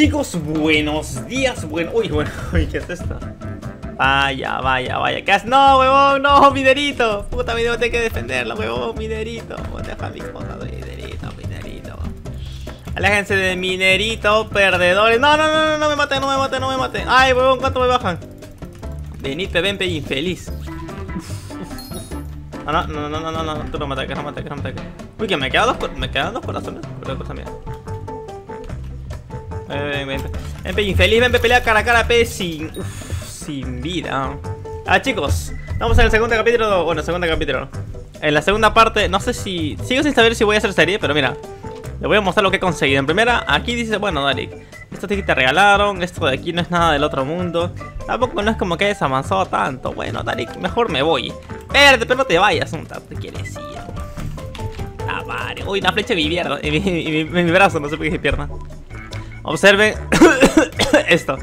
Chicos, buenos días, bueno... Uy, bueno, uy, ¿qué es esto? Vaya, vaya, vaya, ¿qué haces? ¡No, huevón! ¡No, minerito! Puta, me tengo que defenderlo, huevón, minerito Deja mi esposa, minerito, minerito Aléjense de minerito, perdedores ¡No, no, no, no, no me maten, no me maten, no me maten! ¡Ay, huevón, cuánto me bajan! Venite, ven, pe infeliz No, no, no, no, no, no, no, tú no me ataques, no me ataques, no me ataques Uy, que me quedan dos, me quedan dos corazones, pero cosa mía Ven, infeliz, ven, pelea cara a cara, pe sin. sin vida. Ah, chicos, vamos al el segundo capítulo. Bueno, segundo capítulo. En la segunda parte, no sé si. Sigo sin saber si voy a hacer serie, pero mira. Les voy a mostrar lo que he conseguido. En primera, aquí dice, bueno, Darik, esto que te regalaron, esto de aquí no es nada del otro mundo. Tampoco no es como que hayas avanzado tanto. Bueno, Darik, mejor me voy. Espérate, pero no te vayas, un tanto, quieres ir. Ah, vale. Uy, una flecha en mi, brazo, no sé por qué es mi pierna. Observen esto.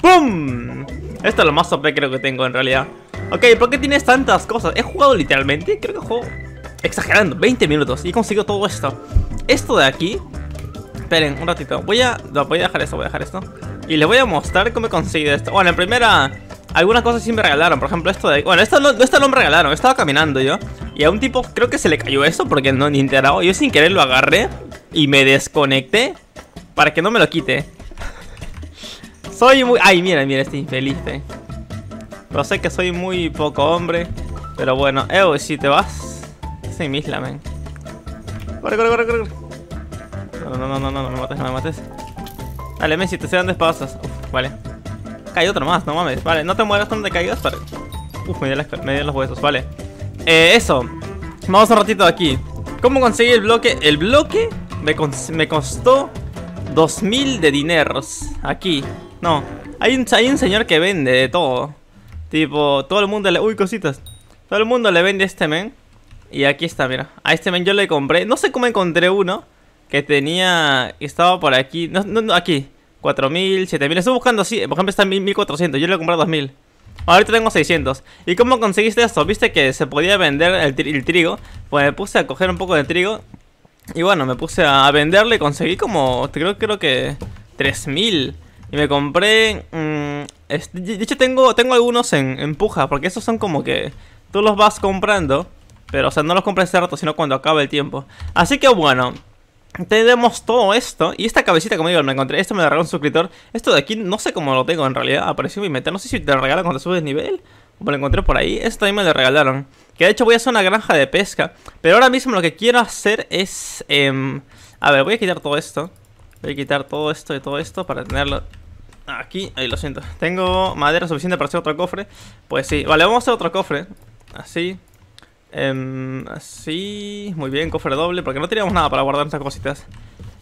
¡Pum! Esto es lo más OP creo que tengo en realidad. Ok, ¿por qué tienes tantas cosas? He jugado literalmente, creo que juego exagerando, 20 minutos y he conseguido todo esto. Esto de aquí... Esperen, un ratito. Voy a, voy a dejar esto, voy a dejar esto. Y les voy a mostrar cómo he conseguido esto. Bueno, en primera... Algunas cosas sí me regalaron, por ejemplo esto de... Bueno, esto no, esto no me regalaron, estaba caminando yo Y a un tipo creo que se le cayó esto porque no ni enterado Yo sin querer lo agarré y me desconecté para que no me lo quite. Soy muy... Ay, mira, mira este infeliz. Eh. Lo sé que soy muy poco hombre. Pero bueno, Evo si te vas... Es en mi isla, men. Corre, corre, corre, corre. No, no, no, no, no, me mates, no me mates. Dale, men, si te sean despasas. Uf, vale. Cae otro más, no mames. Vale, no te muevas donde caigas para... Uf, me dieron, dio los huesos, vale. Eh, eso. Vamos un ratito de aquí. ¿Cómo conseguí el bloque? El bloque me, me costó 2000 de dineros. Aquí. No. Hay un, señor que vende de todo. Tipo, todo el mundo le... Uy, cositas. Todo el mundo le vende a este men. Y aquí está, mira. A este men yo le compré. No sé cómo encontré uno. Que tenía... Que estaba por aquí. No, no, aquí. 4000, 7000. Estoy buscando así. Por ejemplo, está en 1400. Yo le comprado 2000. Ahorita tengo 600. ¿Y cómo conseguiste esto? Viste que se podía vender el, el trigo. Pues me puse a coger un poco de trigo. Y bueno, me puse a venderle, conseguí como, creo, creo que 3000. Y me compré... Mm, de hecho tengo, tengo algunos en, en, puja, porque estos son como que tú los vas comprando. Pero, o sea, no los compras hace rato, sino cuando acaba el tiempo. Así que bueno, tenemos todo esto. Y esta cabecita, como digo, me encontré. Esto me la regaló un suscriptor. Esto de aquí no sé cómo lo tengo en realidad. Apareció mi meta. No sé si te lo regalan cuando subes nivel. O me lo encontré por ahí. Esto también me lo regalaron. Que de hecho voy a hacer una granja de pesca. Pero ahora mismo lo que quiero hacer es... Em, a ver, voy a quitar todo esto. Voy a quitar todo esto y todo esto para tenerlo aquí. Ahí lo siento. Tengo madera suficiente para hacer otro cofre. Pues sí. Vale, vamos a hacer otro cofre. Así. Em, así. Muy bien, cofre doble. Porque no teníamos nada para guardar nuestras cositas.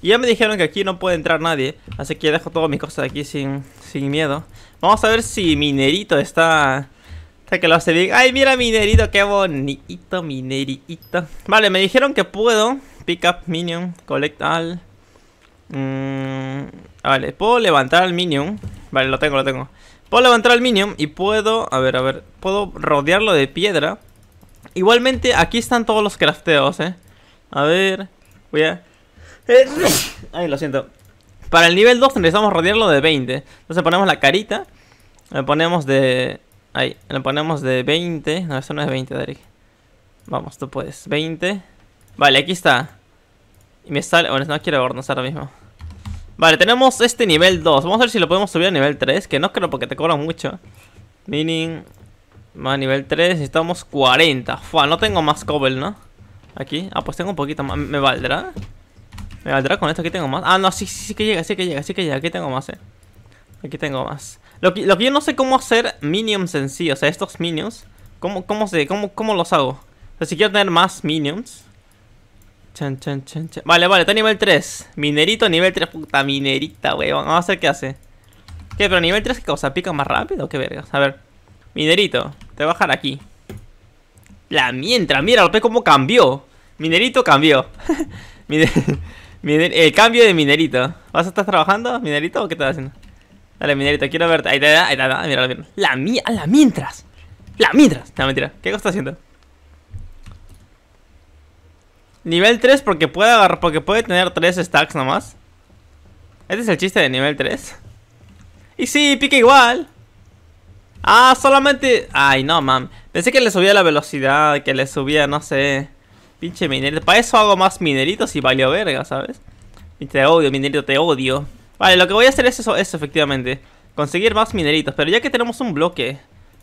Y ya me dijeron que aquí no puede entrar nadie. Así que dejo todas mis cosas aquí sin, miedo. Vamos a ver si Minerito está sea que lo hace bien. ¡Ay, mira minerito! ¡Qué bonito minerito! Vale, me dijeron que puedo. Pick up minion. Collect all. Mm, vale, puedo levantar al minion. Vale, lo tengo, lo tengo. Puedo levantar al minion y puedo... A ver, a ver. Puedo rodearlo de piedra. Igualmente, aquí están todos los crafteos, ¿eh? A ver... Voy a... Eh, Ay, lo siento. Para el nivel 2 necesitamos rodearlo de 20. Entonces ponemos la carita. Le ponemos de... Ahí, lo ponemos de 20. No, eso no es 20, Derek. Vamos, tú puedes. 20. Vale, aquí está. Y me sale... Bueno, no quiero vernos ahora mismo. Vale, tenemos este nivel 2. Vamos a ver si lo podemos subir a nivel 3. Que no creo porque te cobra mucho. Mining... Más nivel 3. Necesitamos 40. Fuah, no tengo más cobble, ¿no? Aquí. Ah, pues tengo un poquito más. ¿Me valdrá? ¿Me valdrá con esto? Aquí tengo más. Ah, no, sí, sí, sí que llega, sí que llega, sí que llega. Aquí tengo más, eh. Aquí tengo más. Lo que, yo no sé cómo hacer minions en sí, o sea, estos minions. ¿Cómo, cómo, sé, cómo, cómo los hago? O sea, si quiero tener más minions. Vale, vale, está a nivel 3. Minerito nivel 3. Puta minerita, weón. Vamos a ver qué hace. ¿Qué? Pero nivel 3, ¿qué cosa? ¿Pica más rápido? ¿Qué vergas? A ver. Minerito, te voy a bajar aquí. La mientras, mira, lo ve como cambió. Minerito cambió. el cambio de minerito. ¿Vas a estar trabajando, minerito, o qué estás haciendo? Dale, minerito, quiero verte. Ahí ahí La mía, la mientras. La mientras. No, mentira. ¿Qué cosa está haciendo? Nivel 3 porque puede agarrar, porque puede tener 3 stacks nomás. Este es el chiste de nivel 3. Y sí, pica igual. Ah, solamente... Ay, no, mam. Pensé que le subía la velocidad, que le subía, no sé... Pinche minerito. Para eso hago más mineritos y valió verga, ¿sabes? Y te odio, minerito, te odio. Vale, lo que voy a hacer es eso, eso efectivamente. Conseguir más mineritos. Pero ya que tenemos un bloque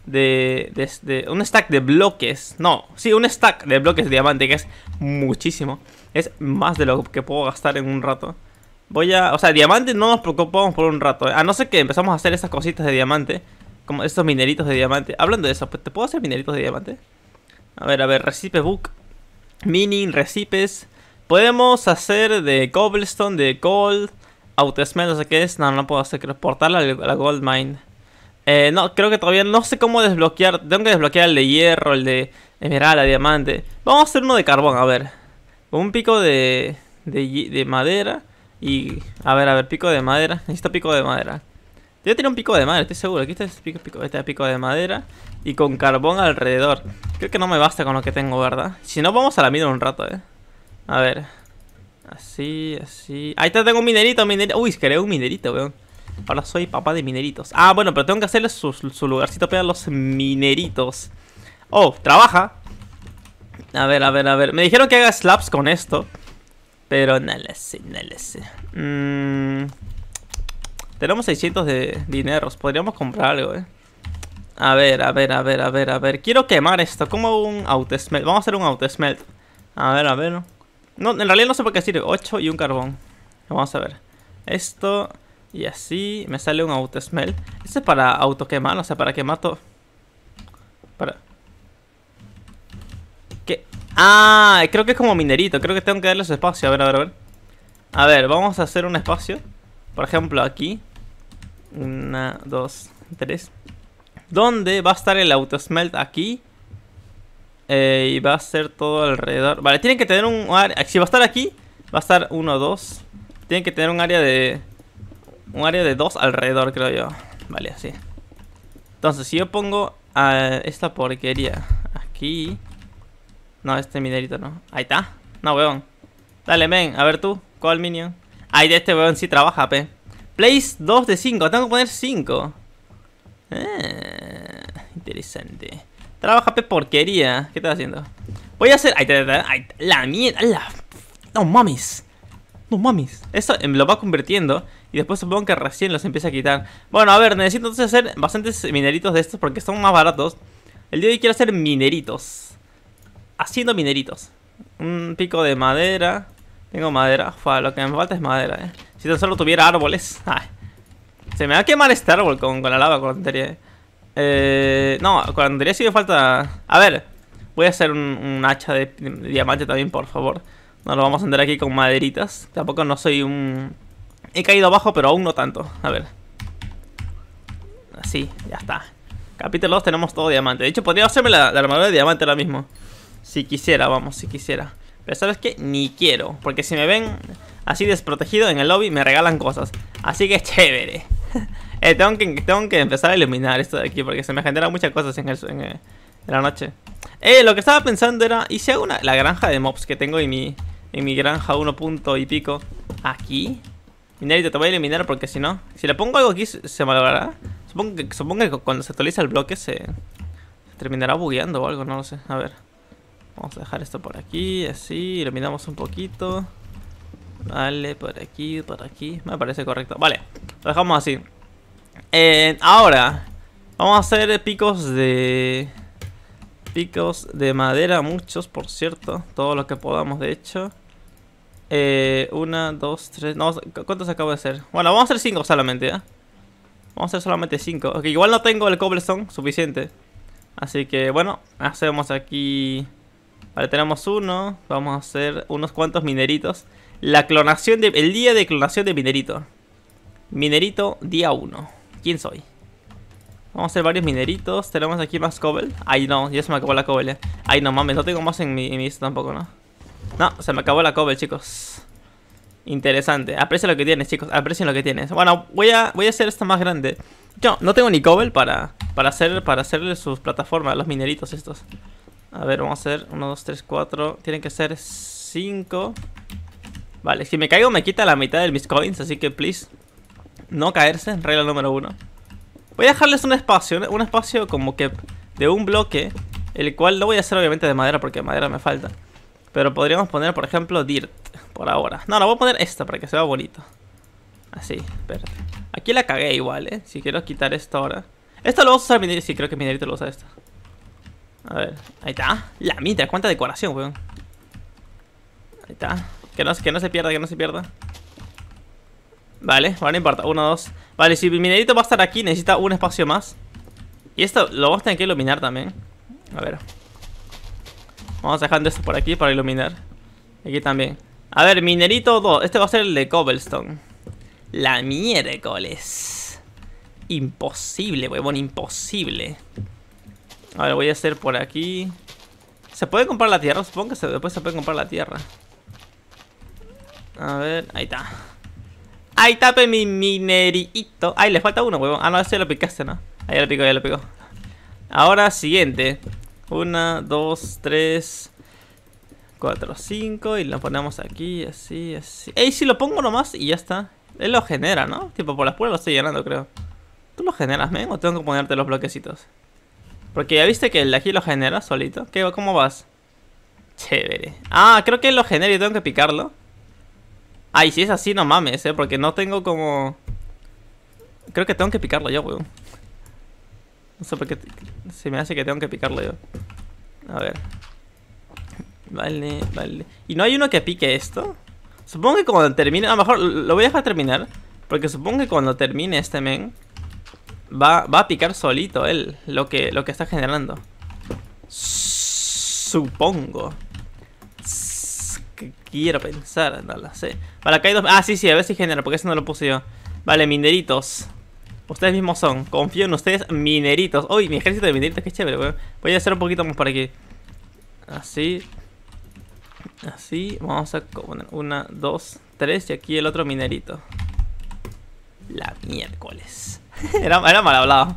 de, Un stack de bloques. No, sí, un stack de bloques de diamante, que es muchísimo. Es más de lo que puedo gastar en un rato. Voy a... O sea, diamante no nos preocupamos por un rato. Eh, a no ser que empezamos a hacer estas cositas de diamante. Como estos mineritos de diamante. Hablando de eso, ¿te puedo hacer mineritos de diamante? A ver, a ver, recipe book. mini recipes. Podemos hacer de cobblestone, de gold Autosmell, no sé qué es. No, no puedo hacer reportarla a la Goldmine. Eh, no, creo que todavía no sé cómo desbloquear. Tengo que desbloquear el de hierro, el de esmeralda, diamante. Vamos a hacer uno de carbón, a ver. un pico de, de, madera. Y, a ver, a ver, pico de madera. Necesito pico de madera. Debe tener un pico de madera, estoy seguro. Aquí está este pico, este pico de madera. Y con carbón alrededor. Creo que no me basta con lo que tengo, ¿verdad? Si no, vamos a la mina un rato, ¿eh? A ver. Así, así. Ahí te tengo un minerito, minerito. Uy, creé un minerito, weón. Ahora soy papá de mineritos. Ah, bueno, pero tengo que hacerle su, lugarcito para los mineritos. Oh, trabaja. A ver, a ver, a ver. Me dijeron que haga slaps con esto. Pero no lo sé, no lo sé. Mm. tenemos 600 de dineros. Podríamos comprar algo, eh. A ver, a ver, a ver, a ver, a ver. Quiero quemar esto. Como un auto-smelt Vamos a hacer un auto-smelt A ver, a ver. no no, en realidad no sé por qué sirve. 8 y un carbón. Vamos a ver. Esto y así. Me sale un auto smell. Este es para auto quemar, o sea, para quemar todo Para. ¿Qué? Ah, creo que es como minerito. Creo que tengo que darles espacio. A ver, a ver, a ver. A ver, vamos a hacer un espacio. Por ejemplo, aquí. Una, dos, tres. ¿Dónde va a estar el auto smelt aquí? Eh, y va a ser todo alrededor. Vale, tienen que tener un área. Si va a estar aquí, va a estar 1, dos Tienen que tener un área de. Un área de dos alrededor, creo yo. Vale, así. Entonces, si yo pongo a esta porquería aquí. No, este minerito no. Ahí está. No, weón. Dale, men. A ver tú. ¿Cuál minion? Ahí de este weón sí trabaja, pe. Place 2 de 5. Tengo que poner 5. Eh ah, interesante. Trabaja, pe porquería. ¿Qué estás haciendo? Voy a hacer... Ay, la mierda. La... No mames. No mames. Esto em, lo va convirtiendo. Y después supongo que recién los empieza a quitar. Bueno, a ver, necesito entonces hacer bastantes mineritos de estos porque son más baratos. El día de hoy quiero hacer mineritos. Haciendo mineritos. Un pico de madera. Tengo madera. lo que me falta es madera, eh. Si tan solo tuviera árboles. Se me va a quemar este árbol con, con la lava, con la tontería, eh. Eh, no, cuando diría si me falta... A ver, voy a hacer un, hacha de, diamante también, por favor. No lo vamos a andar aquí con maderitas. Tampoco no soy un... He caído abajo, pero aún no tanto. A ver. Así, ya está. Capítulo 2 tenemos todo diamante. De hecho, podría hacerme la, armadura de diamante ahora mismo. Si quisiera, vamos, si quisiera. Pero ¿sabes que Ni quiero. Porque si me ven así desprotegido en el lobby, me regalan cosas. Así que es chévere. Eh, tengo, que, empezar a iluminar esto de aquí porque se me generan muchas cosas en, el, la noche. Eh, lo que estaba pensando era, ¿y si hago una, la granja de mobs que tengo en mi, en mi granja 1 punto y pico aquí? Minerito, te voy a eliminar porque si no, si le pongo algo aquí se me Supongo supongo que cuando se actualiza el bloque se, se terminará bugueando o algo, no lo sé. A ver, vamos a dejar esto por aquí, así, iluminamos un poquito. Vale, por aquí, por aquí. Me parece correcto. Vale, lo dejamos así. Eh, ahora, vamos a hacer picos de... Picos de madera, muchos, por cierto. Todo lo que podamos, de hecho. Eh, una, dos, tres... No, ¿Cuántos acabo de hacer? Bueno, vamos a hacer cinco solamente, ¿eh? Vamos a hacer solamente cinco. igual no tengo el cobblestone suficiente. Así que, bueno, hacemos aquí... Vale, tenemos uno. Vamos a hacer unos cuantos mineritos. La clonación de... El día de clonación de minerito. Minerito día uno ¿Quién soy? Vamos a hacer varios mineritos. Tenemos aquí más cobble. Ay, no, ya se me acabó la cobble, Ay, no mames, no tengo más en mi, en tampoco, ¿no? No, se me acabó la cobble, chicos. Interesante. Aprecien lo que tienes, chicos. Aprecien lo que tienes. Bueno, voy a, voy a hacer esto más grande. Yo no tengo ni cobble para, para, hacer, para hacerle sus plataformas, los mineritos estos. A ver, vamos a hacer 1, 2, 3, 4. Tienen que ser 5. Vale, si me caigo me quita la mitad de mis coins, así que please. No caerse, regla número uno. Voy a dejarles un espacio, un espacio como que de un bloque, el cual no voy a hacer obviamente de madera porque madera me falta. Pero podríamos poner, por ejemplo, dirt, por ahora. No, no, voy a poner esta para que se vea bonito. Así, espérate. Aquí la cagué igual, ¿eh? Si quiero quitar esto ahora. Esto lo vamos a usar minerito. Sí, creo que minerito lo usa esto. A ver, ahí está. La mitad, cuánta decoración, weón. Ahí está. Que no, que no se pierda, que no se pierda. Vale, bueno, no importa, uno, dos Vale, si mi minerito va a estar aquí, necesita un espacio más Y esto lo vamos a tener que iluminar también A ver Vamos dejando esto por aquí para iluminar Aquí también A ver, minerito 2, este va a ser el de cobblestone La miércoles Imposible, huevón, imposible A ver, voy a hacer por aquí ¿Se puede comprar la tierra? Supongo que después se puede comprar la tierra A ver, ahí está Ahí tape pues, mi minerito. Ay, le falta uno, huevón. Ah, no, ese lo picaste, ¿no? Ahí lo pico, ya lo pico Ahora, siguiente. Una, dos, tres, cuatro, cinco. Y lo ponemos aquí, así, así. Ey, si lo pongo nomás y ya está. Él lo genera, ¿no? Tipo, por las puertas lo estoy llenando, creo. ¿Tú lo generas, men? ¿O tengo que ponerte los bloquecitos? Porque ya viste que el de aquí lo genera solito. ¿Qué, ¿Cómo vas? Chévere. Ah, creo que él lo genera y tengo que picarlo. Ay, si es así, no mames, eh, porque no tengo como... Creo que tengo que picarlo yo, weón. No sé por qué... Se me hace que tengo que picarlo yo. A ver. Vale, vale. ¿Y no hay uno que pique esto? Supongo que cuando termine... A lo mejor lo voy a dejar terminar. Porque supongo que cuando termine este men... Va, a picar solito él lo que, lo que está generando. Supongo quiero pensar, no acá sé. dos... Ah, sí, sí, a ver si genera, porque eso no lo puse yo. Vale, mineritos. Ustedes mismos son. Confío en ustedes, mineritos. Uy, mi ejército de mineritos, qué chévere, weón. Voy a hacer un poquito más por aquí. Así. Así. Vamos a poner una, dos, tres. Y aquí el otro minerito. La miércoles. era, mal hablado.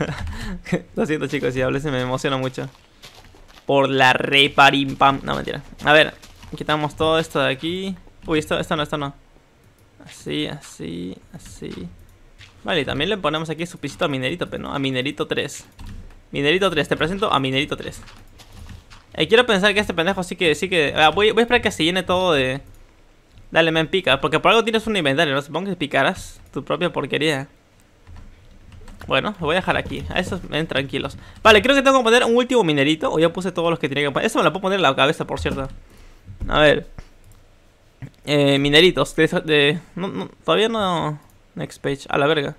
Lo siento, chicos, si hablé se me emociona mucho. Por la reparim pam. No, mentira. A ver, Quitamos todo esto de aquí. Uy, esto, esto no, esto no. Así, así, así. Vale, y también le ponemos aquí su pisito a Minerito, pero no, a Minerito 3. Minerito 3, te presento a Minerito 3. Eh, quiero pensar que este pendejo Así que, sí que... voy, voy a esperar que se llene todo de... Dale, me pica. Porque por algo tienes un inventario, ¿no? Supongo que picarás tu propia porquería. Bueno, lo voy a dejar aquí. A esos ven tranquilos. Vale, creo que tengo que poner un último minerito. O ya puse todos los que tenía que poner. Eso me lo puedo poner en la cabeza, por cierto. A ver. Eh, mineritos. De, todavía no... Next page. A la verga.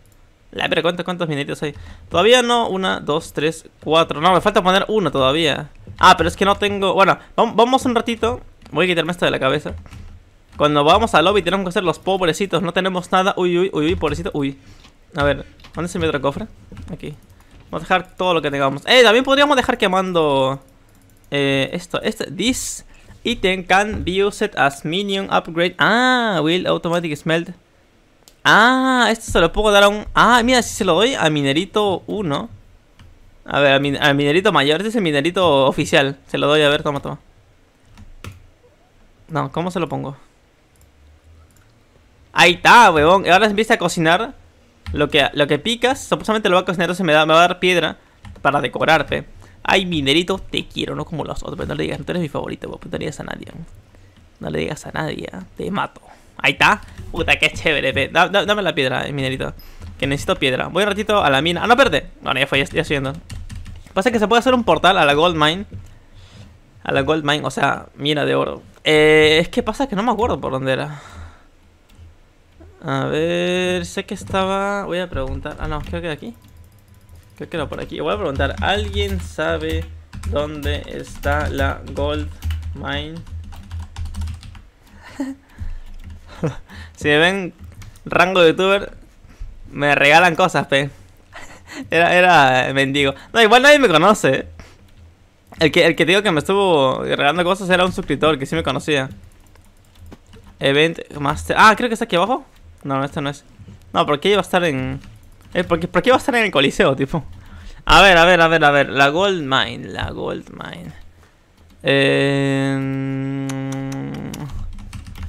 La verga, ¿cuántos, ¿cuántos mineritos hay? Todavía no. Una, dos, tres, cuatro. No, me falta poner uno todavía. Ah, pero es que no tengo... Bueno, vamos un ratito. Voy a quitarme esto de la cabeza. Cuando vamos al lobby tenemos que ser los pobrecitos. No tenemos nada. Uy, uy, uy, uy, pobrecito. Uy. A ver, ¿dónde se me el cofre? Aquí. Vamos a dejar todo lo que tengamos. Eh, también podríamos dejar quemando... Eh, esto, este, this ítem can be used as minion upgrade. Ah, will automatic smelt. Ah, esto se lo puedo dar a un... Ah, mira, si se lo doy a minerito 1. A ver, al, minerito mayor. Este es el minerito oficial. Se lo doy, a ver, toma, toma. No, ¿cómo se lo pongo? Ahí está, huevón. Ahora empieza a cocinar lo que, lo que picas. Supuestamente lo va a cocinar, entonces me, da, me va a dar piedra para decorarte. Ay, minerito, te quiero, no como los otros. No le digas, no eres mi favorito, pues, pues, no le digas a nadie. No le digas a nadie, ¿ah? te mato. Ahí está. Puta, qué chévere. Da, dame la piedra, eh, minerito. Que necesito piedra. Voy un ratito a la mina. Ah, no, perde. Bueno, ya fue, ya estoy haciendo. Pasa que se puede hacer un portal a la gold mine. A la gold mine, o sea, mina de oro. Eh, es que pasa que no me acuerdo por dónde era. A ver, sé que estaba... Voy a preguntar... Ah, no, creo que aquí. Creo que por aquí. Voy a preguntar, ¿alguien sabe dónde está la gold mine? si me ven rango de youtuber, me regalan cosas, pe. Era, era mendigo. No, igual nadie me conoce. El que, el que digo que me estuvo regalando cosas era un suscriptor que sí me conocía. Event Master. Ah, creo que está aquí abajo. No, no, este no es. No, porque iba a estar en. Eh, ¿por, qué, va a estar en el coliseo, tipo? A ver, a ver, a ver, a ver. La gold mine, la gold mine. Eh,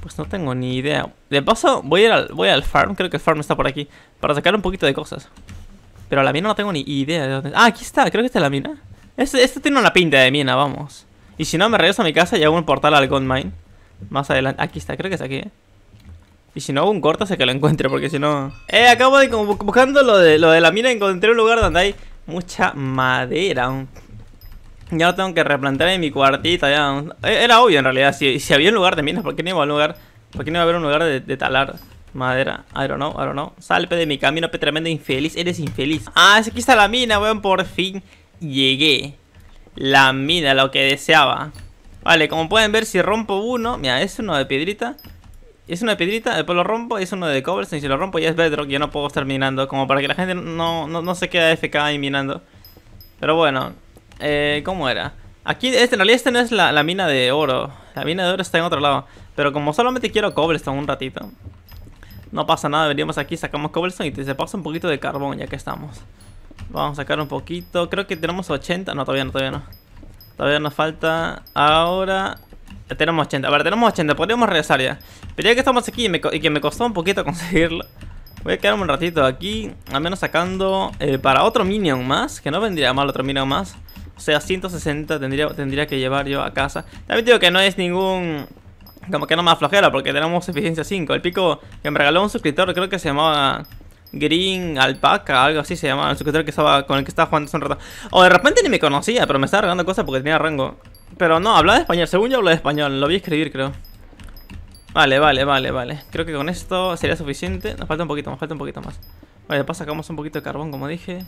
pues no tengo ni idea. De paso, voy al, voy al farm. Creo que el farm está por aquí. Para sacar un poquito de cosas. Pero la mina no tengo ni idea de dónde... Ah, aquí está. Creo que está la mina. Este, este tiene una pinta de mina, vamos. Y si no, me regreso a mi casa y hago un portal al gold mine. Más adelante. Aquí está. Creo que es aquí, eh. Y si no hago un corto sé que lo encuentre, porque si no... Eh, acabo de buscando lo de, lo de la mina encontré un lugar donde hay mucha madera. Ya lo tengo que replantar en mi cuartita. ya. E, era obvio en realidad, si, había un lugar de mina, ¿por qué no iba a un lugar? ¿Por qué no iba a haber un lugar de, talar? Madera, I don't know, I don't know Salpe de mi camino, tremendo infeliz, eres infeliz Ah, aquí está la mina, weón, por fin llegué La mina, lo que deseaba Vale, como pueden ver, si rompo uno Mira, es uno de piedrita es una piedrita, después lo rompo, es uno de cobblestone, si lo rompo ya es bedrock, yo no puedo estar minando, como para que la gente no, no, no se quede FK ahí minando. Pero bueno, eh, ¿cómo era? Aquí, este, en realidad esta no es la, mina de oro, la mina de oro está en otro lado, pero como solamente quiero cobblestone un ratito, no pasa nada, venimos aquí, sacamos cobblestone y se pasa un poquito de carbón ya que estamos. Vamos a sacar un poquito, creo que tenemos 80, no, todavía no, todavía no. Todavía nos falta, ahora ya tenemos 80. A tenemos 80. Podríamos regresar ya. Pero ya que estamos aquí y, que me costó un poquito conseguirlo. Voy a quedarme un ratito aquí. Al menos sacando eh, para otro minion más. Que no vendría mal otro minion más. O sea, 160 tendría, tendría que llevar yo a casa. También digo que no es ningún... Como que no me aflojera porque tenemos eficiencia 5. El pico que me regaló un suscriptor creo que se llamaba... Green Alpaca, algo así se llamaba, el suscriptor que estaba, con el que estaba jugando hace un rato. O de repente ni me conocía, pero me estaba regalando cosas porque tenía rango. Pero no, habla de español. Según yo habla de español. Lo vi escribir, creo. Vale, vale, vale, vale. Creo que con esto sería suficiente. Nos falta un poquito, nos falta un poquito más. Vale, después sacamos un poquito de carbón, como dije.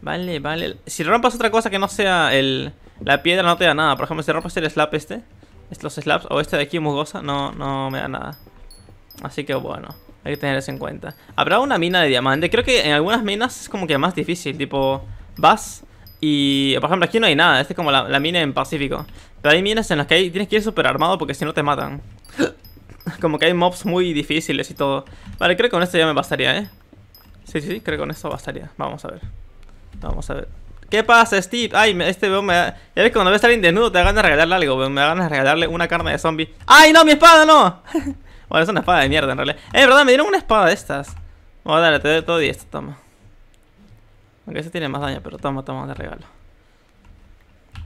Vale, vale. Si rompas otra cosa que no sea el... La piedra no te da nada. Por ejemplo, si rompas el slap este. Estos slabs. O este de aquí, musgosa. No, no me da nada. Así que bueno. Hay que tener eso en cuenta. Habrá una mina de diamante. Creo que en algunas minas es como que más difícil. Tipo, vas y, por ejemplo, aquí no hay nada. Este es como la, mina en Pacífico. Pero hay minas en las que tienes que ir super armado porque si no te matan. como que hay mobs muy difíciles y todo. Vale, creo que con esto ya me bastaría, ¿eh? Sí, sí, sí, creo que con esto bastaría. Vamos a ver. Vamos a ver. ¿Qué pasa, Steve? Ay, este veo me Ya ves, cuando ves a alguien desnudo te da ganas de regalarle algo, Me da ganas de regalarle una carne de zombie. ¡Ay, no, mi espada, no! bueno, es una espada de mierda, en realidad. Eh, verdad, me dieron una espada de estas. Bueno, dale, te doy todo y esto, toma. Aunque ese tiene más daño, pero toma, toma de regalo.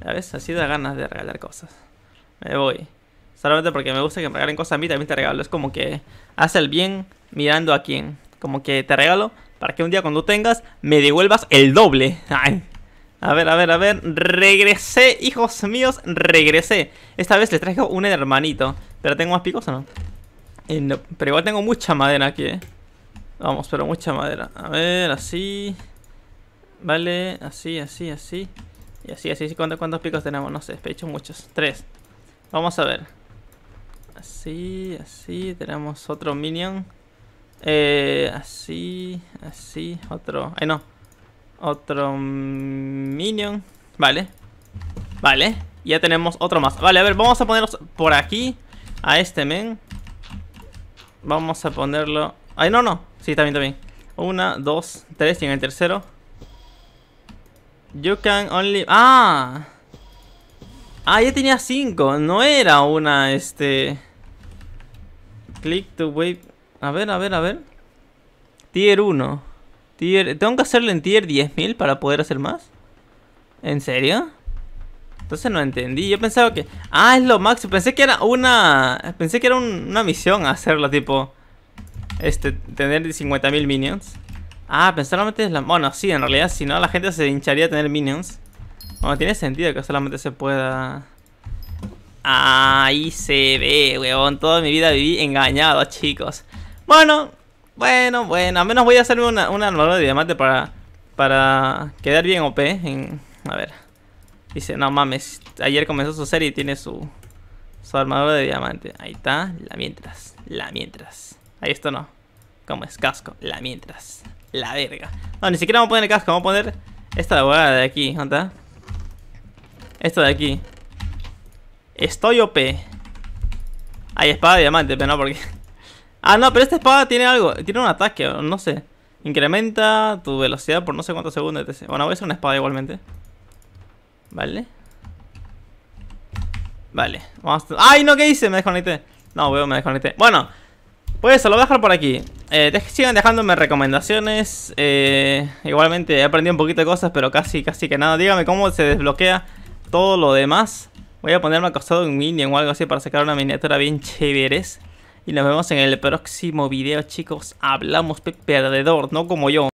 Ya ves, así da ganas de regalar cosas. Me voy. Solamente porque me gusta que me regalen cosas a mí, también te regalo. Es como que hace el bien mirando a quién. Como que te regalo para que un día cuando tengas me devuelvas el doble. A ver, a ver, a ver. Regresé, hijos míos, regresé. Esta vez le traigo un hermanito. ¿Pero tengo más picos o no? Eh, pero igual tengo mucha madera aquí, eh. Vamos, pero mucha madera. A ver, así. Vale, así, así, así. Y así, así. ¿Cuántos, cuántos picos tenemos? No sé, he hecho muchos. Tres. Vamos a ver. Así, así. Tenemos otro minion. Eh, así, así. Otro... Ay, eh, no. Otro minion. Vale. Vale. Ya tenemos otro más. Vale, a ver, vamos a ponerlos por aquí. A este men. Vamos a ponerlo... Ay, no, no. Sí, también, también. Una, dos, tres. Y en el tercero... You can only... ¡Ah! Ah, ya tenía 5. No era una, este... Click to wait... A ver, a ver, a ver. Tier 1. Tier... ¿Tengo que hacerlo en tier 10.000 para poder hacer más? ¿En serio? Entonces no entendí. Yo pensaba que... Ah, es lo máximo. Pensé que era una... Pensé que era una misión hacerlo, tipo... Este... Tener 50.000 minions. Ah, pensar solamente es la... Bueno, sí, en realidad si no la gente se hincharía a tener minions. Bueno, tiene sentido que solamente se pueda... Ahí se ve, weón. Toda mi vida viví engañado, chicos. Bueno, bueno, bueno. Al menos voy a hacerme una, una armadura de diamante para... Para quedar bien OP. En... A ver. Dice, no mames. Ayer comenzó su serie y tiene su... Su armadura de diamante. Ahí está. La mientras. La mientras. Ahí esto no. Como es casco. La mientras la verga. No, ni siquiera vamos a poner el casco, vamos a poner esta de de aquí, ¿dónde está? Esta de aquí. Estoy OP. Hay espada de diamante, pero no porque... Ah, no, pero esta espada tiene algo, tiene un ataque, no sé. Incrementa tu velocidad por no sé cuántos segundos, Bueno, voy a hacer una espada igualmente. Vale. Vale, vamos a... ¡Ay, no! ¿Qué hice? Me desconecté. No, veo, me desconecté. Bueno, pues eso, lo voy a dejar por aquí eh, sigan dejándome recomendaciones. Eh, igualmente he aprendido un poquito de cosas, pero casi, casi que nada. Dígame cómo se desbloquea todo lo demás. Voy a ponerme acostado en Minion o algo así para sacar una miniatura bien chéveres. Y nos vemos en el próximo video, chicos. Hablamos perdedor, no como yo.